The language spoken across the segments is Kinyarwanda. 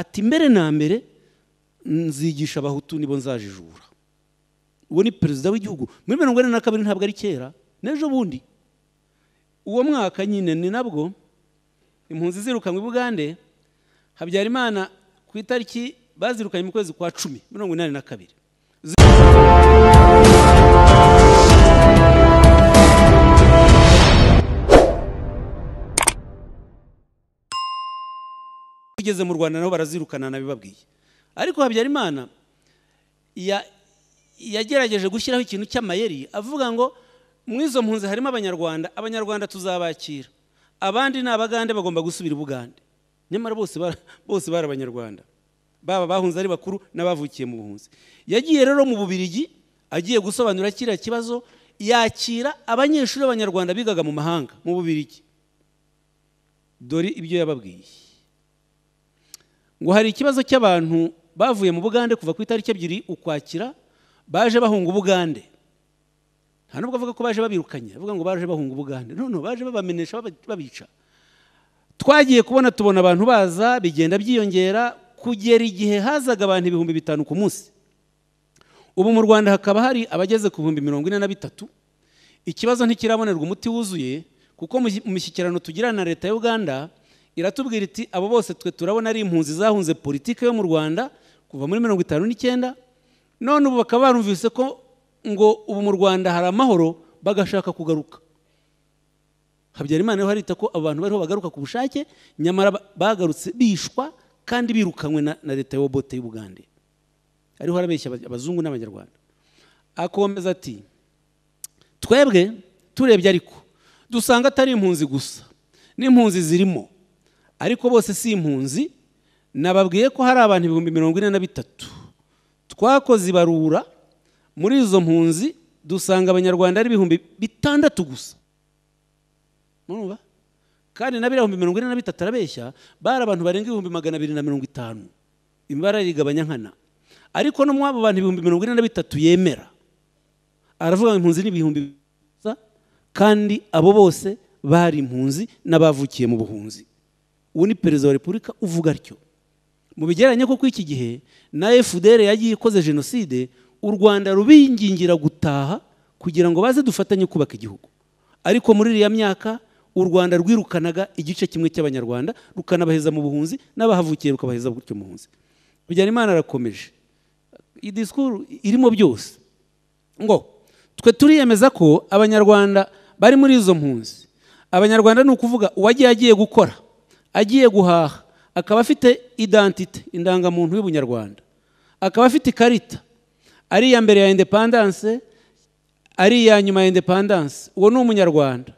ati mbere na mbere nzigisha abahutu nibo nzajijura uwo ni perezida w'igihugu muri mirongo ine na kabiri ntabwo ari kera n'ejo bundi uwo mwaka nyine ni nabwo impunzi zirukanywe i bugande habyarimana ku itariki bazirukanye mu kwezi kwa cumi mirongo inani na kabiri ugeze mu rwanda nabo barazirukana nabibabwiye ariko habyarimana yagerageje gushyiraho ikintu cy'amayeri avuga ngo mu izo mpunzi harimo abanyarwanda abanyarwanda tuzabakira abandi ni abagande bagomba gusubira i bugande nyamara bose bari abanyarwanda baba bahunze ari bakuru n'abavukiye mu buhunzi yagiye rero mu bubirigi agiye gusobanura kiriya kibazo yakira abanyeshuri b'abanyarwanda bigaga mu mahanga mu bubirigi dore ibyo yababwiye ngo hari ikibazo cy'abantu bavuye mu bugande kuva ku itariki ebyiri ukwakira baje bahunga ubugande nta nubwo avuga ko baje babirukanye avuga ngo baje bahunga ubugande none baje babamenesha babica twagiye kubona tubona abantu baza bigenda byiyongera kugera igihe hazaga abantu ibihumbi bitanu ku munsi ubu mu rwanda hakaba hari abageze ku bihumbi mirongo ine na bitatu ikibazo ntikirabonerwa umuti wuzuye kuko mu mishyikirano tugira na leta ya uganda iratubwira iti abo bose twe turabona ari impunzi zahunze politiki yo mu rwanda kuva muri mirongo itanu n'icyenda none ubu bakaba barumvise ko ngo ubu mu rwanda hari amahoro bagashaka kugaruka habyarimana rero harita ko abantu bariho bagaruka ku bushake nyamara bagarutse bishwa kandi birukanywe na leta y'obote y'ubugande ariho harabeshya abazungu n'abanyarwanda akomeza ati twebwe turebye ariko dusanga atari impunzi gusa n'impunzi zirimo ariko bose si impunzi nababwiye ko hari abantu ibihumbi mirongo ine na bitatu twakoze ibarura muri izo mpunzi dusanga abanyarwanda ari ibihumbi bitandatu gusa kandi na biriya bihumbi mirongo ine na bitatu arabeshya bari abantu barenga ibihumbi magana abiri na mirongo itanu imibare yigabanya nkana ariko no muri abo bantu ibihumbi mirongo ine na bitatu yemera aravuga ngo impunzi ni ibihumbi kandi abo bose bari impunzi n'abavukiye mu buhunzi uwo ni perezida wa repubulika uvuga atyo mu bigereranye ko iki gihe na fdr yagiye ikoze jenoside u rwanda rubingingira gutaha kugira ngo baze dufatanye kubaka igihugu ariko muri iriya myaka u rwanda rwirukanaga igice kimwe cy'abanyarwanda rukanabaheza mu buhunzi n'abahavukiye rukabaheza gutyo mu buhunzi imana arakomeje iyi disikuru irimo byose ngo twe turiyemeza ko abanyarwanda bari muri izo mpunzi abanyarwanda ni ukuvuga uwagiye agiye gukora agiye guhaha akaba afite idantite indangamuntu y'ubunyarwanda akaba afite ikarita ari mbere ya indepandanse ari iya nyuma ya indepandanse uwo ni umunyarwanda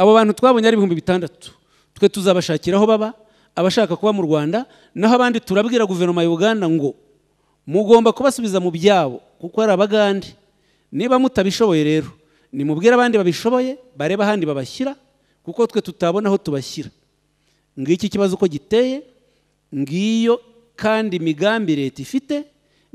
abo bantu twabonye ari ibihumbi bitandatu twe tuzabashakira aho baba abashaka kuba mu rwanda naho abandi turabwira guverinoma ya uganda ngo mugomba kubasubiza mu byabo kuko ari abagande niba mutabishoboye rero nimubwire abandi babishoboye barebe ahandi babashyira kuko twe tutabona aho tubashyira ngiki kibazo uko giteye ngiyo kandi imigambi leta ifite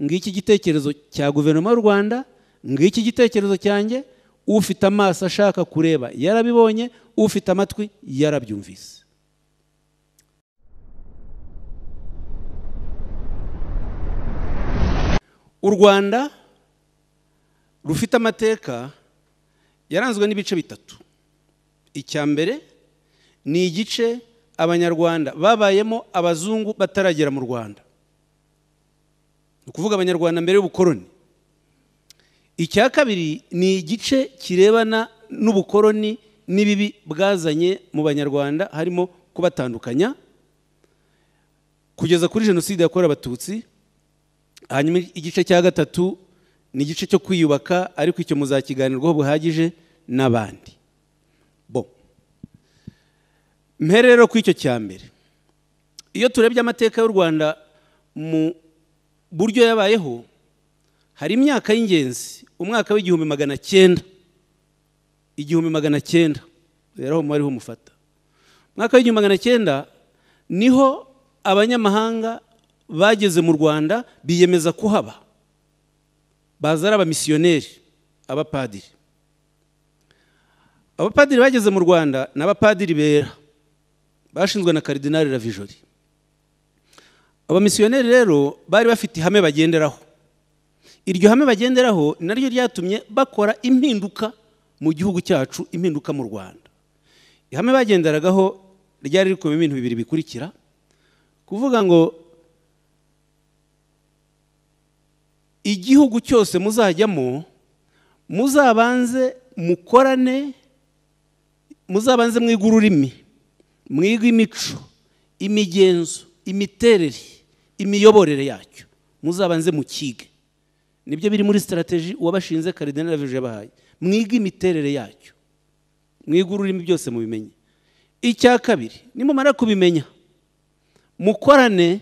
ngiki igitekerezo cya guverinoma y'u rwanda ngiki igitekerezo cyanjye ufite amaso ashaka kureba yarabibonye ufite amatwi yarabyumvise u rwanda rufite amateka yaranzwe n'ibice bitatu icya mbere ni igice abanyarwanda babayemo abazungu bataragera mu rwanda ni ukuvuga abanyarwanda mbere y'ubukoroni icya kabiri ni igice kirebana n'ubukoroni n'ibibi bwazanye mu banyarwanda harimo kubatandukanya kugeza kuri jenoside yakorewe abatutsi hanyuma igice cya gatatu ni igice cyo kwiyubaka ariko icyo muzakiganirwaho buhagije n'abandi mpere rero ku icyo cya mbere iyo turebye amateka y'u rwanda mu buryo yabayeho hari imyaka y'ingenzi umwaka w'igihumbi magana cyenda igihumbi magana cyenda rero aho muba umufata umwaka w'igihumbi magana cyenda niho abanyamahanga bageze mu rwanda biyemeza kuhaba baza ari abamisiyoneri abapadiri abapadiri bageze mu rwanda ni abapadiri bera bashinzwe na karidinari ravijori abamisiyoneri rero bari bafite ihame bagenderaho iryo hame bagenderaho naryo ryatumye bakora impinduka mu gihugu cyacu impinduka mu rwanda ihame bagenderagaho ryari rikubiyemo ibintu bibiri bikurikira kuvuga ngo igihugu cyose muzajyamo muzabanze mukorane muzabanze mwige ururimi mwige imico imigenzo imiterere imiyoborere yacyo muzabanze mu kige nibyo biri muri sitarategi uwabashinze karidinari ravije yabahaye mwige imiterere yacyo mwiga ururimi byose mubimenye icya kabiri nimumara kubimenya mukorane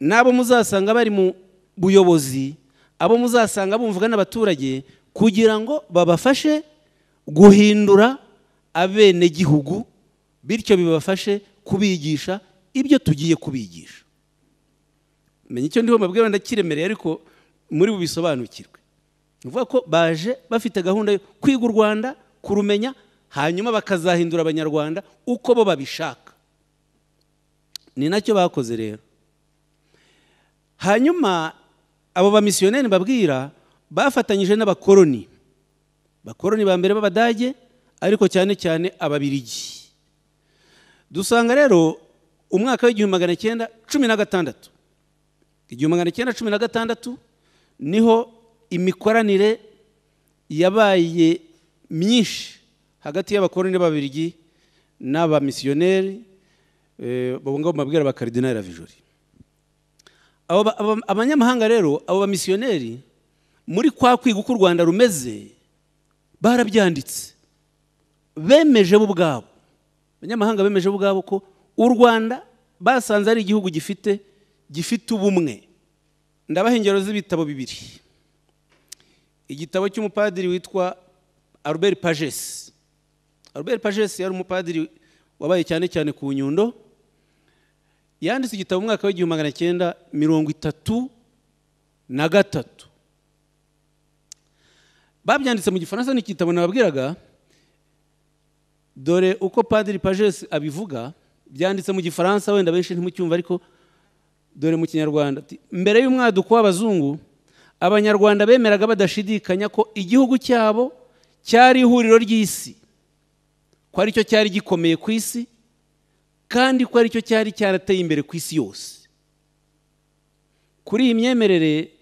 n'abo muzasanga bari mu buyobozi abo muzasanga bumvaga n'abaturage kugira ngo babafashe guhindura abenegihugu bityo bibafashe kubigisha ibyo tugiye kubigisha menya icyo ndiho mbabwira ndakiremereye ariko muri bubisobanukirwe bisobanukirwe ukuvuga ko baje bafite gahunda yo kwiga u rwanda kurumenya hanyuma bakazahindura abanyarwanda uko bo babishaka ni nacyo bakoze rero hanyuma abo bamisiyoneri babwira bafatanyije n'abakoloni abakoloni ba mbere b'abadage ariko cyane cyane ababirigi dusanga rero umwaka w'igihumbi magana cyenda cumi na gatandatu igihumbi magana cyenda cumi na gatandatu niho imikoranire yabaye myinshi hagati y'abakoroni b'ababirigi n'abamisiyoneri babo eh, ngabo babwira abakaridinari avijuri abanyamahanga rero abo bamisiyoneri muri kwa kwiga uko u rwanda rumeze barabyanditse bemeje bo ubwabo abanyamahanga bemeje ubwabo ko u rwanda basanze ari igihugu gifite gifite ubumwe ndabaha ingero z'ibitabo bibiri igitabo cy'umupadiri witwa albert pagesi albert pagesi yari umupadiri wabaye cyane cyane ku nyundo yanditse igitabo mu mwaka w'igihumbi magana cyenda mirongo itatu na gatatu babyanditse mu gifaransa n'igitabo nababwiraga dore uko padiri pajesi abivuga byanditse mu gifaransa wenda benshi ntimucyumva ariko dore mu kinyarwanda mbere y'umwaduko w'abazungu abanyarwanda bemeraga badashidikanya ko igihugu cyabo cyari ihuriro ry'isi ko aricyo cyari gikomeye ku isi kandi ko aricyo cyari cyarateye imbere ku isi yose kuri iyi myemerere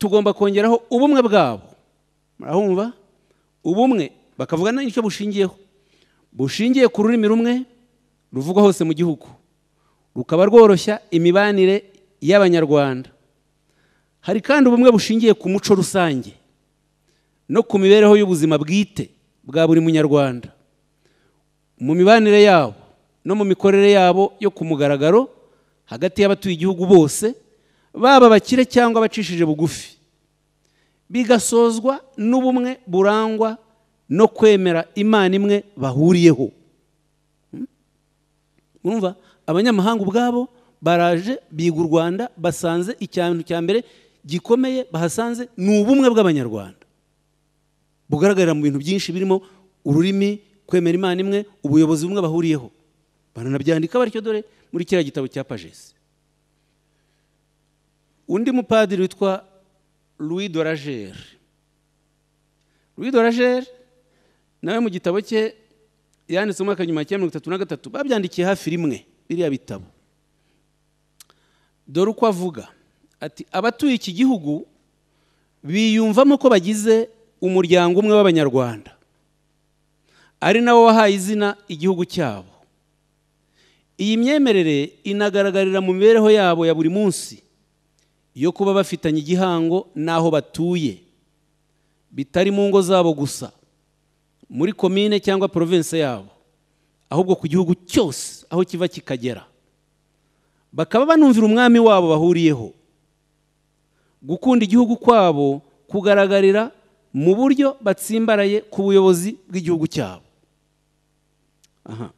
tugomba kongeraho ubumwe bwabo murahumva ubumwe bakavuga n'icyo bushingiyeho bushingiye ku rurimi rumwe ruvugwa hose mu gihugu rukaba rworoshya imibanire y'abanyarwanda hari kandi ubumwe bushingiye ku muco rusange no ku mibereho y'ubuzima bwite bwa buri munyarwanda mu mibanire yabo no mu mikorere yabo yo ku mugaragaro hagati y'abatuye igihugu bose baba abakire cyangwa abacishije bugufi bigasozwa n'ubumwe burangwa no kwemera imana imwe bahuriyeho hmm? urumva abanyamahanga ubwabo baraje biga u rwanda basanze ikintu cya mbere gikomeye bahasanze ni ubumwe bw'abanyarwanda bugaragarira mu bintu byinshi birimo ururimi kwemera imana imwe ubuyobozi bumwe bahuriyeho baranabyandika batyo dore muri kiriya gitabo cya pagesi undi mupadiri witwa louis doragere louis doragere nawe mu gitabo cye yanditse umwaka nyuma ya mirongo itatu na gatatu babyandikiye hafi rimwe biriya bitabo dore uko avuga ati abatuye iki gihugu biyumvamo ko bagize umuryango umwe w'abanyarwanda ari nabo wahaye izina igihugu cyabo iyi myemerere inagaragarira mu mibereho yabo ya buri munsi yo kuba bafitanye igihango n'aho batuye bitari mu ngo zabo gusa muri komine cyangwa province yabo ahubwo ku gihugu cyose aho kiva kikagera bakaba banumvira umwami wabo bahuriyeho gukunda igihugu kwabo kugaragarira mu buryo batsimbaraye ku buyobozi bw'igihugu cyabo aha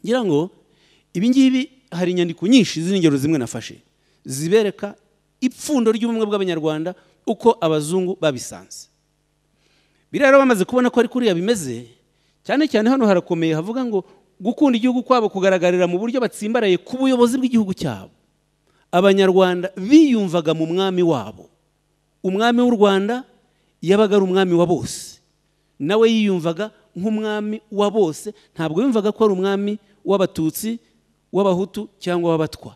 ngira ngo ibi hari inyandiko nyinshi z'ingero zimwe nafashe zibereka ipfundo ry'ubumwe bw'abanyarwanda uko abazungu babisanze biriya rero bamaze kubona ko ari kuriya bimeze cyane cyane hano harakomeye havuga ngo gukunda igihugu kwabo kugaragarira mu buryo batsimbaraye ku buyobozi bw'igihugu cyabo abanyarwanda biyumvaga mu mwami wabo umwami w'u rwanda yabaga ari umwami wa bose nawe yiyumvaga nk'umwami wa bose ntabwo yumvaga ko ari umwami w'abatutsi w'abahutu cyangwa w'abatwa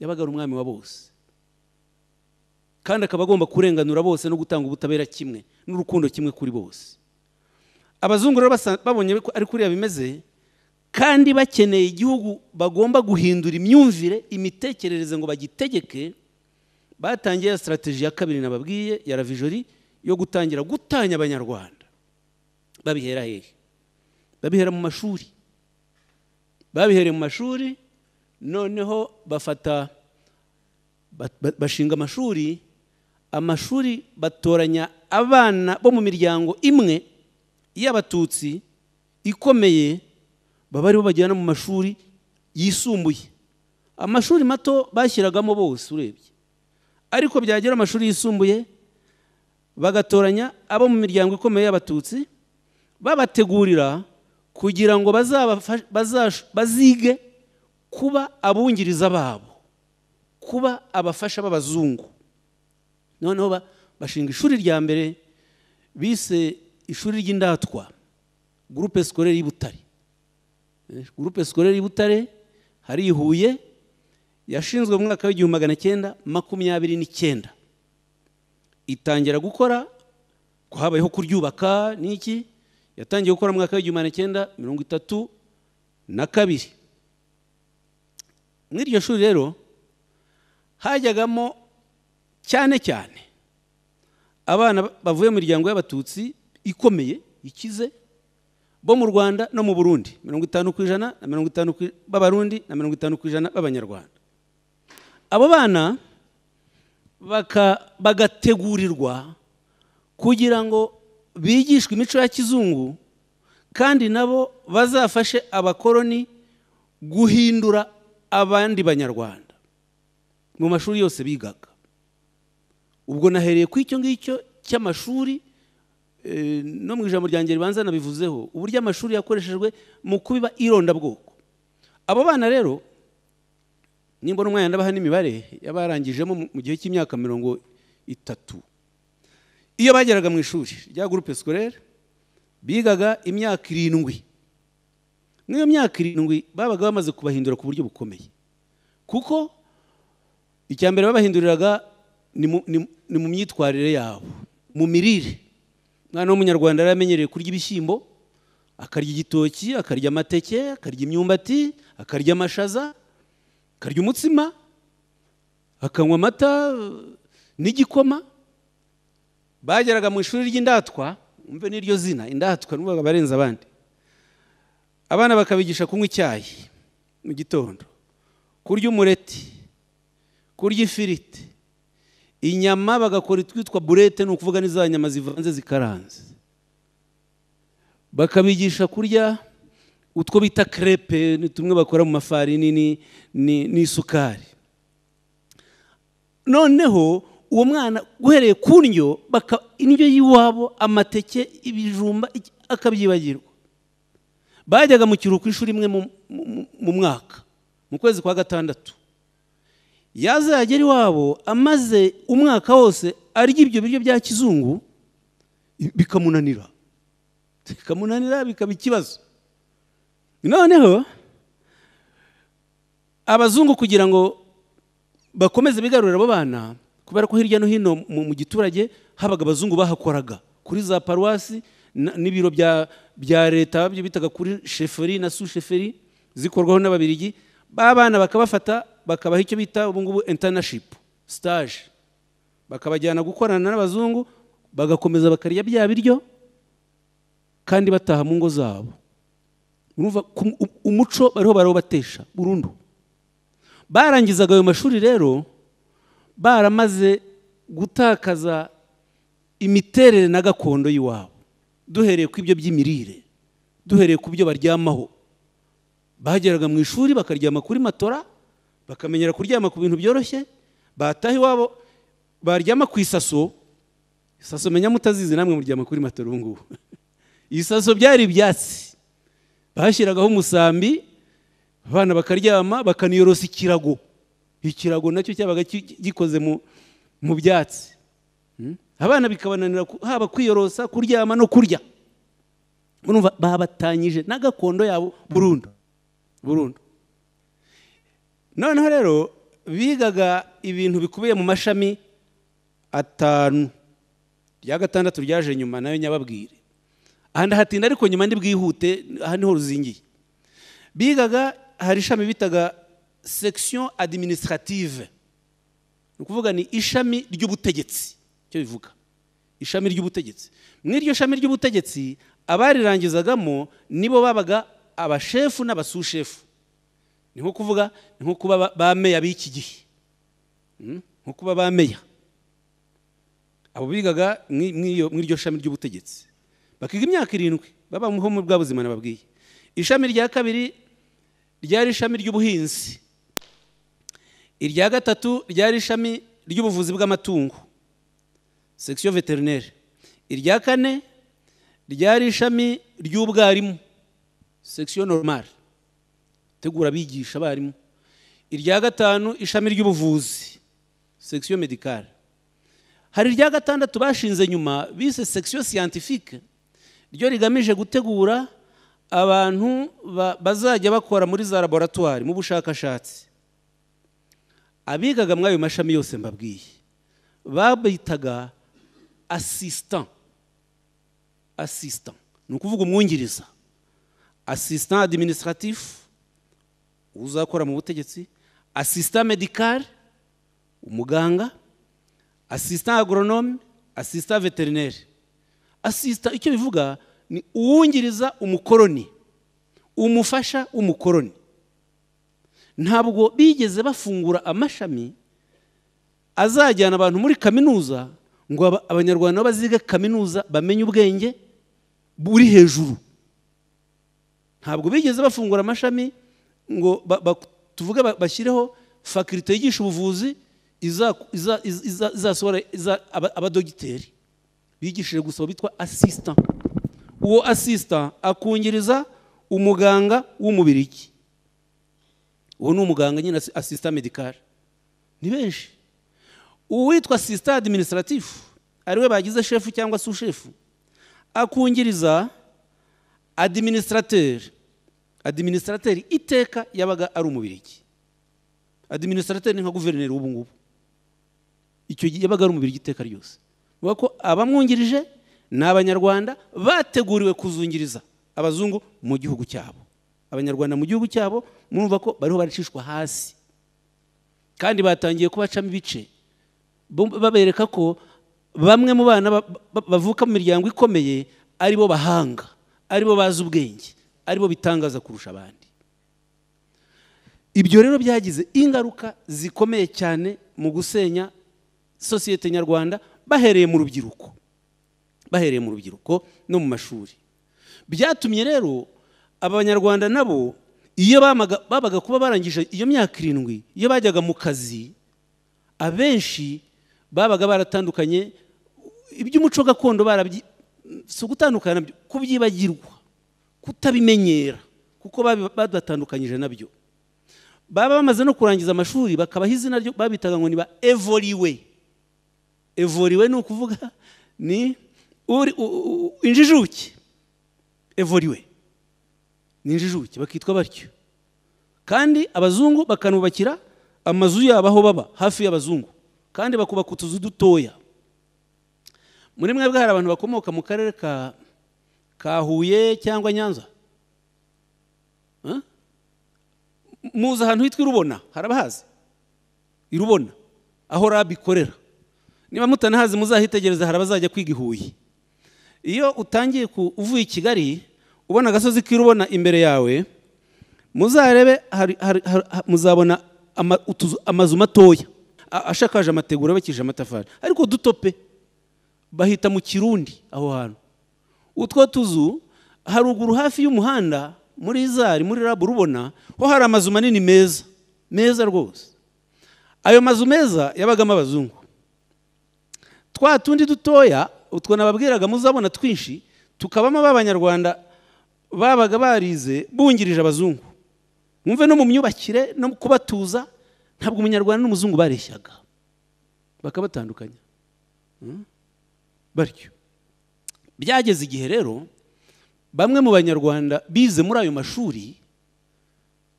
yabaga ari umwami wa bose kandi akaba agomba kurenganura bose no gutanga ubutabera kimwe n'urukundo kimwe kuri bose abazungu rero babonye ko ari kuriya bimeze kandi bakeneye igihugu bagomba guhindura imyumvire imitekerereze ngo bagitegeke batangiye ya sitarategi ya kabiri nababwiye ya ravijori yo gutangira gutanya abanyarwanda babihera hehe babihera mu mashuri babihereye mu mashuri noneho bafata bashinga amashuri amashuri batoranya abana bo mu miryango imwe y'abatutsi ikomeye baba aribo bajyana mu mashuri yisumbuye amashuri mato bashyiragamo bose urebye ariko byagera amashuri yisumbuye bagatoranya abo mu miryango ikomeye y'abatutsi babategurira kugira ngo bazige kuba abungiriza babo kuba abafasha b'abazungu noneho bashinga ishuri rya mbere bise ishuri ry'indatwa gurupe sikorere y'i butare eh, gurupe sikorere y'i hari i yashinzwe mu mwaka w'igihumbi magana cyenda makumyabiri n'icyenda itangira gukora ko habayeho kuryubaka n'iki yatangiye gukora mu mwaka w'igihumbi magana cyenda mirongo itatu na kabiri muri iryo shuri rero hajyagamo cyane cyane abana bavuye mu miryango y'abatutsi ikomeye ikize bo mu rwanda no mu burundi mirongo itanu ku ijana na mirongo itanu b'abarundi na mirongo itanu ku ijana b'abanyarwanda abo bana bagategurirwa kugira ngo bigishwe imico ya kizungu kandi nabo bazafashe abakoroni guhindura abandi banyarwanda mu mashuri yose bigaga ubwo nahereye ku icyo ngicyo cy'amashuri eh, no mu ijambo ryanjye ribanza nabivuzeho uburyo amashuri yakoreshejwe mu kubiba irondabwoko abo bana rero nimbona umwana ndabaha n'imibare yabarangijemo mu gihe cy'imyaka mirongo itatu iyo bageraga mu ishuri rya gurupe sikorere bigaga imyaka irindwi n'iyo myaka irindwi babaga bamaze kubahindura ku buryo bukomeye kuko icya mbere babahinduriraga ni mu myitwarire yabo mu mirire umwana w'umunyarwanda yari amenyereye kurya ibishyimbo akarya igitoki akarya amateke akarya imyumbati akarya amashaza akarya umutsima akanywa amata n'igikoma bageraga mu ishuri ry'indatwa umve n'iryo zina indatwa n'ubwo barenze abandi abana bakabigisha kunywa icyayi mu gitondo kurya umureti kurya ifiriti inyama bagakora itwitwa burete ni ukuvuga n'iza nyama zivanze zikaranze bakabigisha kurya utwo bita crepe ni tumwe bakora mu mafarini n'isukari noneho uwo mwana uhereye ku ndyo indyo y'iwabo amateke ibijumba akabyibagirwa bajyaga mu kiruhuko ishuri imwe mu mwaka mu kwezi kwa gatandatu yazagera iwabo amaze umwaka wose arya ibyo biryo bya kizungu bikamunanira bikamunanira bikaba ikibazo noneho abazungu kugira ngo bakomeze bigarurire abo bana kubera ko hirya no hino mu giturage habaga abazungu bahakoraga kuri za paruwasi n'ibiro bya bya leta byo bitaga kuri sheferi na susheferi zikorwaho n'ababirigi b'abana bakabafata bakabaha icyo bita ubu ngubu intanashipu bakabajyana gukorana n'abazungu bagakomeza bakarya bya biryo kandi bataha mu ngo zabo umuco bariho barawubatesha burundu barangizaga ayo mashuri rero baramaze gutakaza imiterere na gakondo y'iwabo duhereye ku ibyo by'imirire duhereye ku byo baryamaho bageraga mu ishuri bakaryama kuri matora bakamenyera kuryama ku bintu byoroshye bataha iwabo baryama ku isaso isaso menya mutazizi namwe muryama kuri matera ubu ngubu isaso byari ibyatsi bashyiragaho umusambi abana bakaryama bakaniyorosa ikirago ikirago nacyo cyabaga gikoze mu byatsi hmm? abana bikabananira haba kwiyorosa kuryama no kurya babatanyije n’agakondo yabo burundu burundu noneho rero bigaga ibintu bikubiye mu mashami atanu rya gatandatu ryaje nyuma nayo nyababwire aha ndahatinda ariko nyuma ntibwihute aha niho ruzingiye bigaga hari ishami bitaga section administrative ni ukuvuga ni ishami ry'ubutegetsi icyo bivuga ishami ry'ubutegetsi muri iryo shami ry'ubutegetsi abarirangizagamo nibo babaga abashefu n'abasushefu ni nko kuvuga ni nko kuba bameya b'iki gihe hmm? nko kuba bameya abo bigaga mw'iryo shami ry'ubutegetsi bakiga imyaka irindwi baba mu bwa buzima nababwiye ishami rya kabiri ryari ishami ry'ubuhinzi irya gatatu ryari ishami ry'ubuvuzi bw'amatungo sekisiyo veterineri irya kane ryari ishami ry'ubwarimu sekisiyo normal gutegura abigisha abarimu irya gatanu ishami ry'ubuvuzi sekisiyo medikare hari irya gatandatu bashinze nyuma bise sekisiyo siyantifike ryo rigamije gutegura abantu bazajya bakora muri za laboratwari mu bushakashatsi abigaga muri ayo mashami yose mbabwiye babitaga asisitan asisitan ni ukuvuga umwungiriza asisitan adiminisitiratifu uzakora mu butegetsi asisita medikari umuganga asisita agoronome asisita veterineri asisita icyo bivuga ni uwungiriza umukoroni umufasha w'umukoroni ntabwo bigeze bafungura amashami azajyana abantu muri kaminuza ngo abanyarwanda baziga kaminuza bamenye ubwenge buri hejuru ntabwo bigeze bafungura amashami ngo tuvuge bashyireho fakirite yigisha ubuvuzi izasohora abadogiteri bigishije gusaba bitwa asisita uwo asisita akungiriza umuganga w'umubiriki uwo ni umuganga nyine asisita medikari ni benshi uwitwa sisita adiminisitiratifu ariwe bagize shefu cyangwa sushefu akungiriza adiminisitateri adiminisitateri iteka yabaga ari umubirigi administrateri ni nka guverineri w'ubu ngubu icyo gihe yabaga ari umubirigi iteka ryose bavuga ko abamwungirije ni abanyarwanda bateguriwe kuzungiriza abazungu mu gihugu cyabo abanyarwanda mu gihugu cyabo murumva ko bariho baracishwa hasi kandi batangiye kubacamo ibice babereka ko bamwe mu bana bavuka mu miryango ikomeye aribo bahanga aribo bo bazi ubwenge aribo bitangaza kurusha abandi ibyo rero byagize ingaruka zikomeye cyane mu gusenya sosiyete nyarwanda bahereye mu rubyiruko bahereye mu rubyiruko no mu mashuri byatumye rero abanyarwanda nabo iyo babaga kuba barangije iyo myaka irindwi iyo bajyaga mu kazi abenshi babaga baratandukanye iby'umuco gakondo barabyi si ugutandukana kubyibagirwa kutabimenyera kuko badatandukanyije nabyo baba bamaze no kurangiza amashuri bakabaha izina ryo babitaga ngo niba ba evoriwe evoriwe ni ukuvuga ni injijuke evoriwe ni injijuke bakitwa batyo kandi abazungu bakanubakira amazu yabo aho baba hafi y'abazungu kandi bakubaka utuzu dutoya muri bwa hari abantu bakomoka mu karere ka ka cyangwa nyanza muzi ahantu hitwa irubona harabahazi irubona aho rabu niba mutanahazi muzahitegereza hari abazajya kwiga i huye iyo utangiye uvuye i kigali ubona agasozi k'irubona imbere yawe muzarebe muzabona amazu matoya ashakaje amategura abakije amatafari ariko dutope bahita mu kirundi aho hantu utwo tuzu haruguru hafi y'umuhanda muri zari muri rabu rubona ho hari amazu manini meza meza rwose ayo mazu meza yabagamo abazungu twa tundi dutoya utwo nababwiraga muzabona twinshi tukabamo b'abanyarwanda babaga barize bungirije abazungu mwumve no mu myubakire no kubatuza ntabwo umunyarwanda n'umuzungu bareshyaga bakabatandukanya hmm? batyo byageze igihe rero bamwe mu banyarwanda bize muri ayo mashuri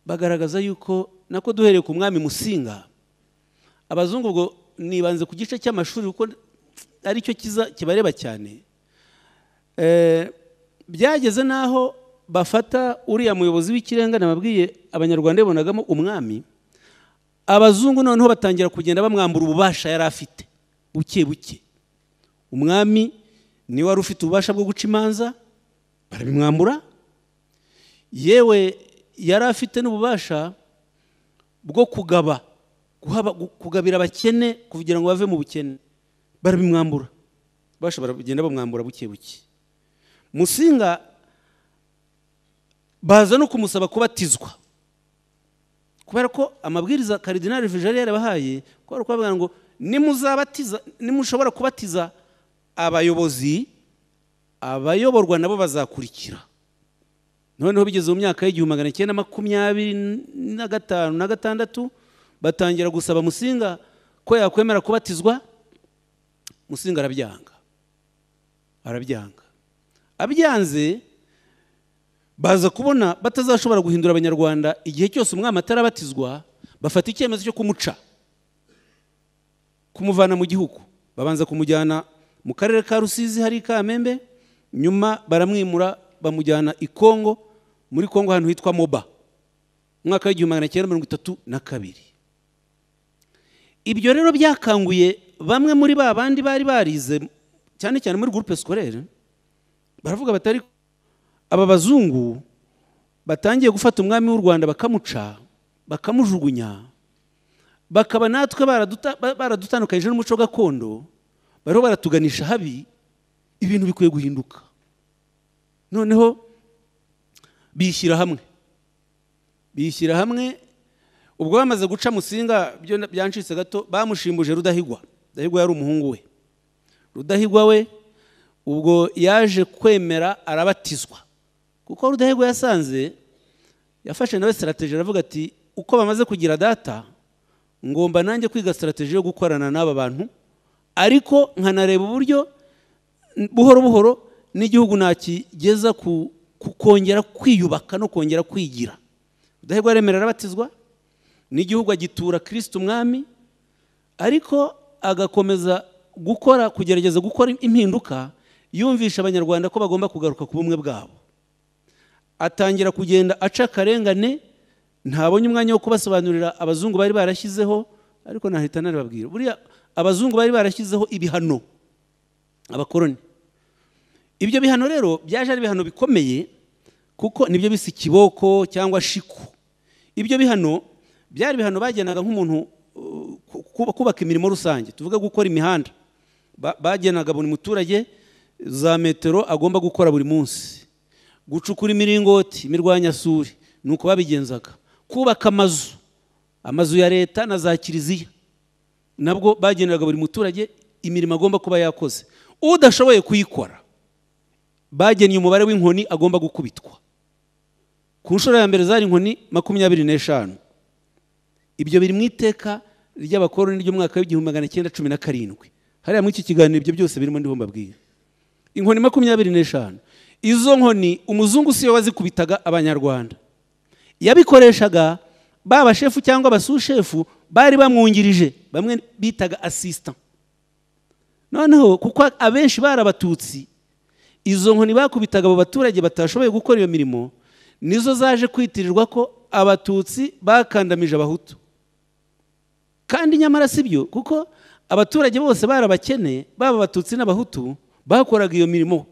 bagaragaza yuko nako duhereye ku mwami musinga abazungu ubwo nibanze ku gice cy'amashuri kuko aricyo kiza kibareba cyane eh, byageze n'aho bafata uriya muyobozi w'ikirenga nababwiye abanyarwanda yabonagamo umwami abazungu noneho batangira kugenda bamwambura ububasha yari afite buke buke umwami niwe wari ufite ububasha bwo guca imanza barabimwambura yewe yari afite n'ububasha bwo kugaba kugabira abakene kugira ngo bave mu bukene barabimwambura ububasha baragenda bamwambura buke buke musinga baza no kumusaba kubatizwa kubera ko amabwiriza karidinari vijari yarabahaye kubera ko bavuga ngo nimuzabatiza nimushobora kubatiza abayobozi abayoborwa nabo bazakurikira noneho bigeze mu myaka y'igihumbi magana cyenda makumyabiri na gatanu na gatandatu batangira gusaba musinga ko yakwemera kubatizwa musinga arabyanga arabyanga abyanze baza kubona batazashobora guhindura abanyarwanda igihe cyose umwami atarabatizwa bafata icyemezo cyo kumuca kumuvana mu gihugu babanza kumujyana mu karere ka rusizi hari kamembe nyuma baramwimura bamujyana i kongo muri kongo ahantu hitwa moba umwaka w'igihumbi magana cyenda mirongo itatu na kabiri ibyo rero byakanguye bamwe muri ba bandi bari barize cyane cyane muri gurupe sikorere baravuga batari aba bazungu batangiye gufata umwami w'u rwanda bakamuca bakamujugunya bakaba natwe baradutandukanyije n'umuco gakondo bariho baratuganisha habi ibintu bikwiye guhinduka noneho bishyira hamwe bishyira hamwe ubwo bamaze guca musinga byo byancitse gato bamushimbuje rudahigwa rudahigwa yari umuhungu we rudahigwa we ubwo yaje kwemera arabatizwa kuko rudahigwa yasanze yafashe nawe sitarategi aravuga ati uko bamaze kugira data ngomba nanjye kwiga sitarategi yo gukorana n'aba bantu ariko nkanareba uburyo buhoro buhoro n'igihugu nakigeza ku kongera kwiyubaka no kongera kwigira rudahigwa remera arabatizwa n'igihugu agitura kirisiti umwami ariko agakomeza gukora kugerageza gukora impinduka yumvisha abanyarwanda ko bagomba kugaruka ku bumwe bwabo atangira kugenda aca akarengane ntabonye umwanya wo kubasobanurira abazungu bari barashyizeho ariko nahita naribabwira buriya abazungu bari barashyizeho ibihano abakoroni ibyo bihano rero byaje ari ibihano bikomeye kuko nibyo bisa ikiboko cyangwa shiku ibyo bihano byari ibihano bagenaga nk'umuntu kubaka imirimo rusange tuvuga gukora imihanda bagenaga buri muturage za metero agomba gukora buri munsi gucukura imiringoti imirwanyasuri ni uko babigenzaga kubaka amazu amazu ya leta na za kiliziya nabwo bageneraga buri muturage imirimo agomba kuba yakoze udashoboye kuyikora bagennye umubare w'inkoni agomba gukubitwa ku nshuro ya mbere zari inkoni makumyabiri n'eshanu ibyo biri mu iteka ry'abakoroni ry'umwaka w'igihumbi magana cyenda cumi na karindwi hariya muri iki kiganiro ibyo byose birimo ndimo mbabwira inkoni makumyabiri n'eshanu izo nkoni umuzungu siyo wazikubitaga abanyarwanda yabikoreshaga ba bashefu cyangwa abasushefu bari bamwungirije bamwe bitaga asisita noneho kuko abenshi barabatutsi abatutsi izo nkoni bakubitaga abo baturage batashoboye gukora iyo mirimo nizo zaje kwitirirwa ko abatutsi bakandamije abahutu kandi nyamara si byo kuko abaturage bose barabakene baba abatutsi n'abahutu bakoraga iyo mirimo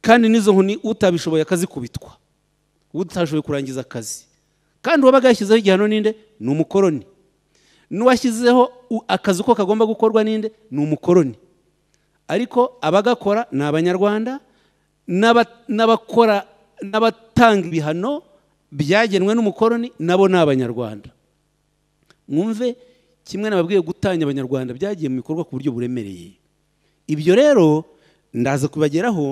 kandi n'izo nkoni utabishoboye kubitwa utashoboye kurangiza akazi kandi uwabaga yashyizeho igihano ninde ni umukoroni n'uwashyizeho akazi uko kagomba gukorwa ninde ni umukoroni ariko abagakora ni abanyarwanda n'abakora n'abatanga ibihano byagenwe n'umukoroni nabo ni abanyarwanda mwumve kimwe nababwiye gutanya abanyarwanda byagiye mu bikorwa ku buryo buremereye ibyo rero ndaza kubageraho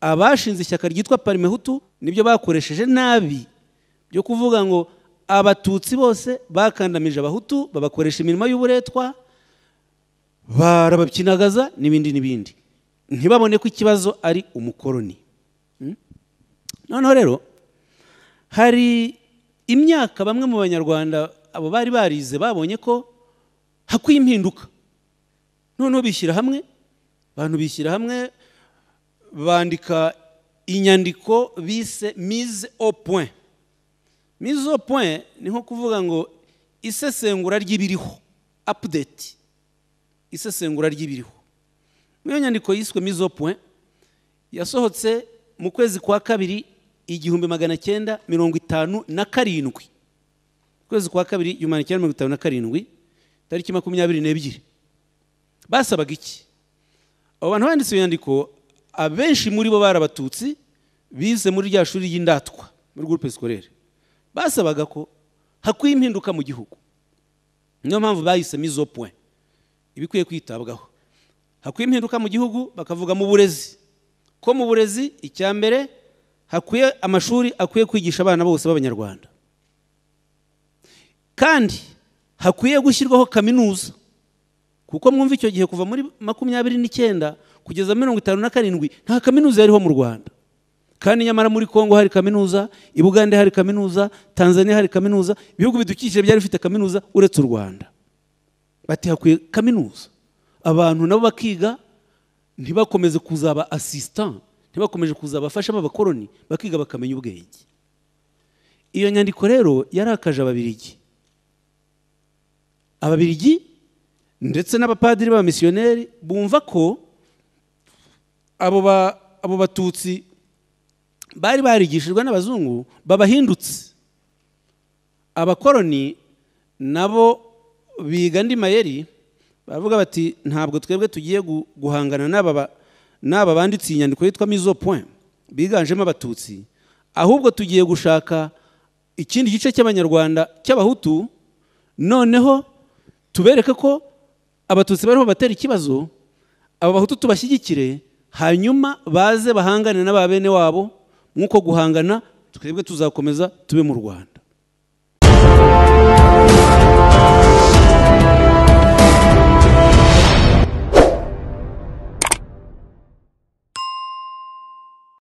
abashinze ishyaka ryitwa parimehutu nibyo bakoresheje nabi yo kuvuga ngo abatutsi bose bakandamije abahutu babakoresha imirimo y'uburetwa barabakinagaza n'ibindi n'ibindi ntibabone ko ikibazo ari umukoroni hmm? noneho rero hari imyaka bamwe mu banyarwanda abo bari barize babonye ko hakwiye impinduka noneho bishyira hamwe abantu bishyira hamwe bandika inyandiko bise mise au point mizo point ni nko kuvuga ngo isesengura ry'ibiriho apudeti isesengura ry'ibiriho muri nyandiko yiswe mizo point yasohotse mu kwezi kwa kabiri igihumbi magana cyenda mirongo itanu na karindwi ukwezi kwa kabiri igihumbi magana cyenda mirongo itanu na karindwi tariki makumyabiri n'ebyiri basabaga iki abo bantu banditse iyo nyandiko abenshi muri bo barabatutsi bize muri rya shuri ry'indatwa muri gurupe sikorere basabaga ko hakwiye impinduka mu gihugu niyo mpamvu bahisemo izo point ibikwiye kwitabwaho hakwiye impinduka mu gihugu bakavuga mu burezi ko mu burezi icya mbere hakwiye amashuri akwiye kwigisha abana bose b'abanyarwanda kandi hakwiye gushyirwaho kaminuza kuko mwumva icyo gihe kuva muri makumyabiri n'icyenda kugeza mirongo itanu na karindwi nta kaminuza yariho mu rwanda kandi nyamara muri congo hari kaminuza i bugande hari kaminuza tanzania hari kaminuza ibihugu bidukikije byari bifite kaminuza uretse u rwanda bati hakwiye kaminuza abantu nabo bakiga ntibakomeze kuzaba asisitan ntibakomeje kuza abafasha b'abakoroni bakiga bakamenya ubwenge iyo nyandiko rero yarakaje ababirigi ababirigi ndetse n'abapadiri b'abamisiyoneri bumva ko abo batutsi bari barigishijwe n'abazungu babahindutse abakoroni nabo biga andi mayeri baravuga bati ntabwo twebwe tugiye guhangana n'aba banditse iyi nyandiko yitwa mizo point biganjemo abatutsi ahubwo tugiye gushaka ikindi gice cy'abanyarwanda cy'abahutu noneho tubereke ko abatutsi barimo batera ikibazo aba bahutu tubashyigikire hanyuma baze bahangane n'aba bene wabo nk'uko guhangana twebwe tuzakomeza tube mu rwanda